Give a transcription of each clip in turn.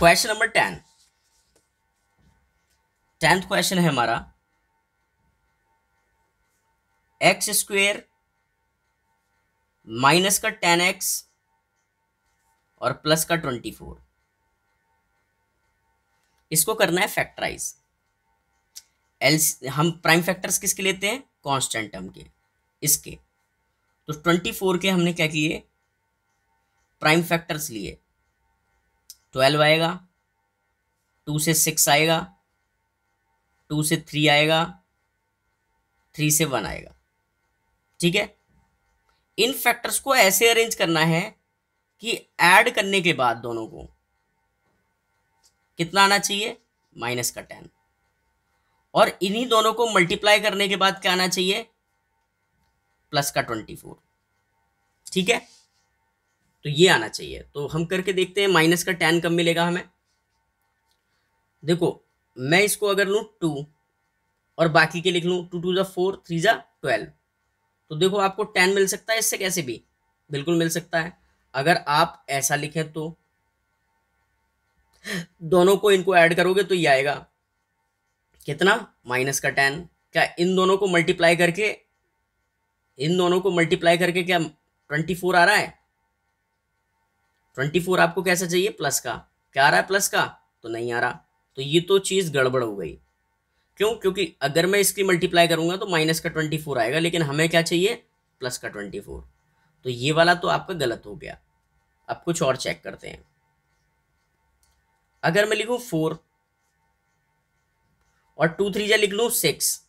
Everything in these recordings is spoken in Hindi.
question number ten tenth question है हमारा एक्स स्क्वेयर माइनस का टेन एक्स और प्लस का ट्वेंटी फोर इसको करना है फैक्टराइज एल हम प्राइम फैक्टर्स किसके लेते हैं कांस्टेंट टर्म के इसके तो ट्वेंटी फोर के हमने क्या किए प्राइम फैक्टर्स लिए ट्वेल्व आएगा टू से सिक्स आएगा टू से थ्री आएगा थ्री से वन आएगा ठीक है इन फैक्टर्स को ऐसे अरेंज करना है कि ऐड करने के बाद दोनों को कितना आना चाहिए माइनस का टेन और इन्हीं दोनों को मल्टीप्लाई करने के बाद क्या आना चाहिए प्लस का ट्वेंटी फोर ठीक है तो ये आना चाहिए तो हम करके देखते हैं माइनस का टेन कब मिलेगा हमें देखो मैं इसको अगर लूँ टू और बाकी के लिख लूँ टू टू ज़ा फोर थ्री ज़ा ट्वेल्व तो देखो आपको टेन मिल सकता है इससे कैसे भी बिल्कुल मिल सकता है अगर आप ऐसा लिखें तो दोनों को इनको ऐड करोगे तो ये आएगा कितना माइनस का टेन क्या इन दोनों को मल्टीप्लाई करके इन दोनों को मल्टीप्लाई करके क्या ट्वेंटी फोर आ रहा है ट्वेंटी फोर आपको कैसा चाहिए प्लस का क्या आ रहा है प्लस का तो नहीं आ रहा तो ये तो चीज़ गड़बड़ हो गई क्यों क्योंकि अगर मैं इसकी मल्टीप्लाई करूंगा तो माइनस का ट्वेंटी फोर आएगा लेकिन हमें क्या चाहिए प्लस का ट्वेंटी फोर तो ये वाला तो आपका गलत हो गया अब कुछ और चेक करते हैं अगर मैं लिखूँ फोर और टू थ्री जा लिख लूँ सिक्स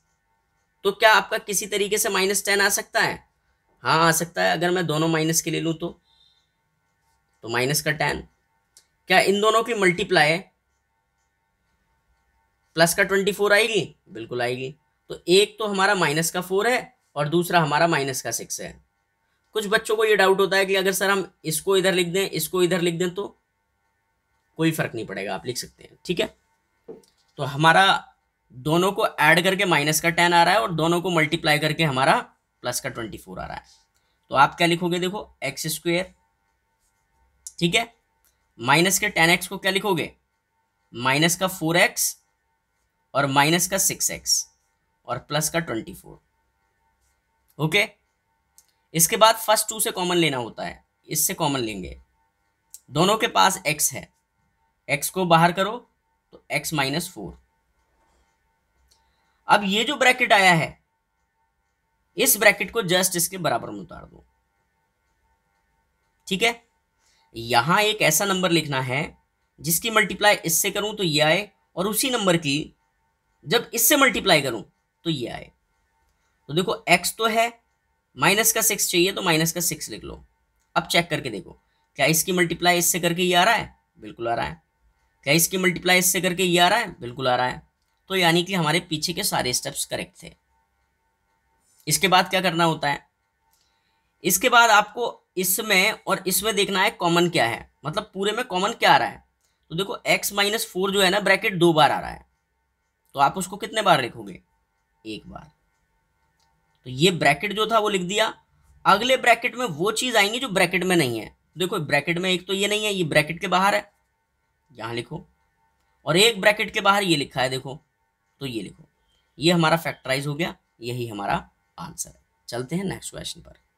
तो क्या आपका किसी तरीके से माइनस टेन आ सकता है हाँ आ सकता है अगर मैं दोनों माइनस के ले लूँ तो तो माइनस का टेन क्या इन दोनों की मल्टीप्लाई प्लस का ट्वेंटी फोर आएगी बिल्कुल आएगी तो एक तो हमारा माइनस का फोर है और दूसरा हमारा माइनस का सिक्स है कुछ बच्चों को ये डाउट होता है कि अगर सर हम इसको इधर लिख दें इसको इधर लिख दें तो कोई फर्क नहीं पड़ेगा आप लिख सकते हैं ठीक है तो हमारा दोनों को ऐड करके माइनस का टेन आ रहा है और दोनों को मल्टीप्लाई करके हमारा प्लस का ट्वेंटी फोर आ रहा है तो आप क्या लिखोगे देखो एक्स स्क्वेयर ठीक है माइनस के टेन एक्स को क्या लिखोगे माइनस का फोर एक्स और माइनस का सिक्स एक्स और प्लस का ट्वेंटी फोर ओके इसके बाद फर्स्ट टू से कॉमन लेना होता है इससे कॉमन लेंगे दोनों के पास एक्स है एक्स को बाहर करो तो एक्स माइनस फोर अब ये जो ब्रैकेट आया है इस ब्रैकेट को जस्ट इसके बराबर में उतार दो ठीक है यहाँ एक ऐसा नंबर लिखना है जिसकी मल्टीप्लाई इससे करूँ तो ये आए और उसी नंबर की जब इससे मल्टीप्लाई करूँ तो ये आए तो देखो एक्स तो है माइनस का सिक्स चाहिए तो माइनस का सिक्स लिख लो अब चेक करके देखो क्या इसकी मल्टीप्लाई इससे करके ये आ रहा है बिल्कुल आ रहा है क्या इसकी मल्टीप्लाई इससे करके ये आ रहा है बिल्कुल आ रहा है तो यानी कि हमारे पीछे के सारे स्टेप्स करेक्ट थे इसके बाद क्या करना होता है इसके बाद आपको इसमें और इसमें देखना है कॉमन क्या है मतलब पूरे में कॉमन क्या आ रहा है तो देखो एक्स माइनस फोर जो है ना ब्रैकेट दो बार आ रहा है तो आप उसको कितने बार लिखोगे एक बार तो ये ब्रैकेट जो था वो लिख दिया अगले ब्रैकेट में वो चीज़ आएंगी जो ब्रैकेट में नहीं है देखो ब्रैकेट में एक तो ये नहीं है ये ब्रैकेट के बाहर है यहां लिखो और एक ब्रैकेट के बाहर ये लिखा है देखो तो ये लिखो ये हमारा फैक्टराइज हो गया यही हमारा आंसर है चलते हैं नेक्स्ट क्वेश्चन पर